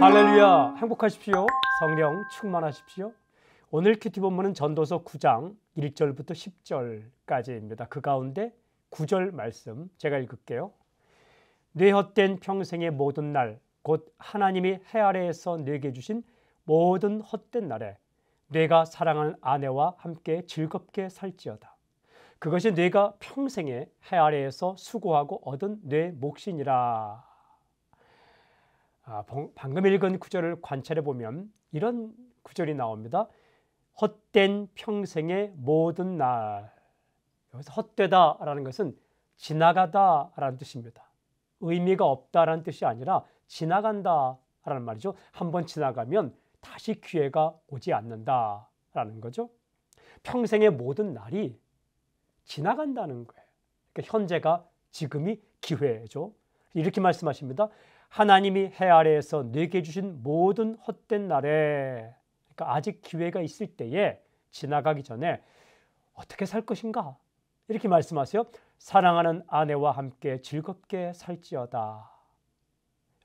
할렐루야 행복하십시오 성령 충만하십시오 오늘 큐티 본문은 전도서 9장 1절부터 10절까지입니다 그 가운데 9절 말씀 제가 읽을게요 뇌 헛된 평생의 모든 날 곧 하나님이 해 아래에서 내게 주신 모든 헛된 날에 뇌가 사랑하는 아내와 함께 즐겁게 살지어다 그것이 뇌가 평생에 해 아래에서 수고하고 얻은 뇌 몫이니라 아, 방금 읽은 구절을 관찰해 보면 이런 구절이 나옵니다. 헛된 평생의 모든 날. 여기서 헛되다라는 것은 지나가다라는 뜻입니다. 의미가 없다라는 뜻이 아니라 지나간다라는 말이죠. 한번 지나가면 다시 기회가 오지 않는다라는 거죠. 평생의 모든 날이 지나간다는 거예요. 그러니까 현재가 지금이 기회죠. 이렇게 말씀하십니다. 하나님이 해 아래에서 내게 주신 모든 헛된 날에 그러니까 아직 기회가 있을 때에 지나가기 전에 어떻게 살 것인가 이렇게 말씀하세요. 사랑하는 아내와 함께 즐겁게 살지어다.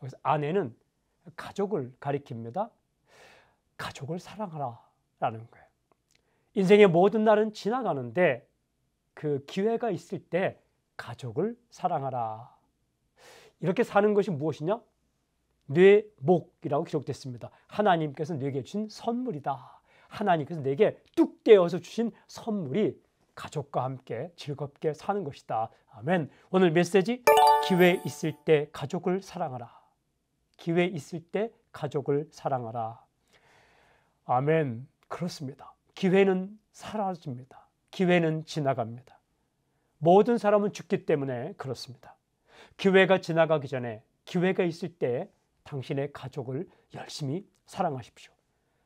여기서 아내는 가족을 가리킵니다. 가족을 사랑하라라는 거예요. 인생의 모든 날은 지나가는데 그 기회가 있을 때 가족을 사랑하라. 이렇게 사는 것이 무엇이냐? 뇌목이라고 기록됐습니다. 하나님께서 내게 주신 선물이다. 하나님께서 내게 뚝 떼어서 주신 선물이 가족과 함께 즐겁게 사는 것이다. 아멘. 오늘 메시지 기회 있을 때 가족을 사랑하라. 기회 있을 때 가족을 사랑하라. 아멘. 그렇습니다. 기회는 사라집니다. 기회는 지나갑니다. 모든 사람은 죽기 때문에 그렇습니다. 기회가 지나가기 전에 기회가 있을 때 당신의 가족을 열심히 사랑하십시오.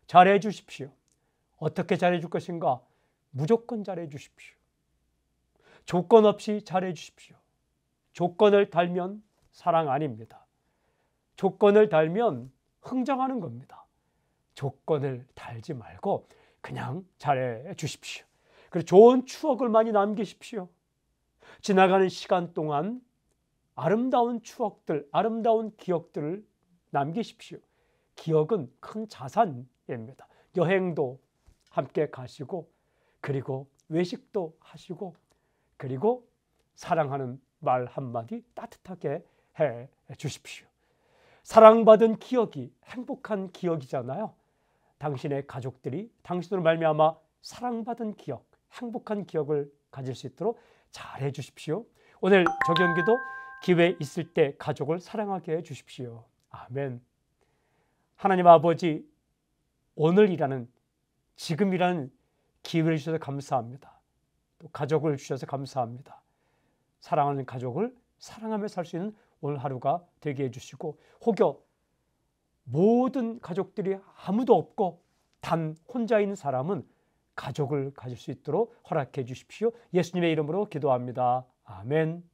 잘해 주십시오. 어떻게 잘해 줄 것인가? 무조건 잘해 주십시오. 조건 없이 잘해 주십시오. 조건을 달면 사랑 아닙니다. 조건을 달면 흥정하는 겁니다. 조건을 달지 말고 그냥 잘해 주십시오. 그리고 좋은 추억을 많이 남기십시오. 지나가는 시간 동안 아름다운 추억들, 아름다운 기억들을 남기십시오. 기억은 큰 자산입니다. 여행도 함께 가시고, 그리고 외식도 하시고, 그리고 사랑하는 말 한마디 따뜻하게 해 주십시오. 사랑받은 기억이 행복한 기억이잖아요. 당신의 가족들이 당신으로 말미암아 사랑받은 기억, 행복한 기억을 가질 수 있도록 잘해 주십시오. 오늘 저경기도 기회 있을 때 가족을 사랑하게 해 주십시오. 아멘. 하나님 아버지, 오늘이라는 지금이라는 기회를 주셔서 감사합니다. 또 가족을 주셔서 감사합니다. 사랑하는 가족을 사랑하며 살 수 있는 오늘 하루가 되게 해주시고 혹여 모든 가족들이 아무도 없고 단 혼자 있는 사람은 가족을 가질 수 있도록 허락해 주십시오. 예수님의 이름으로 기도합니다. 아멘.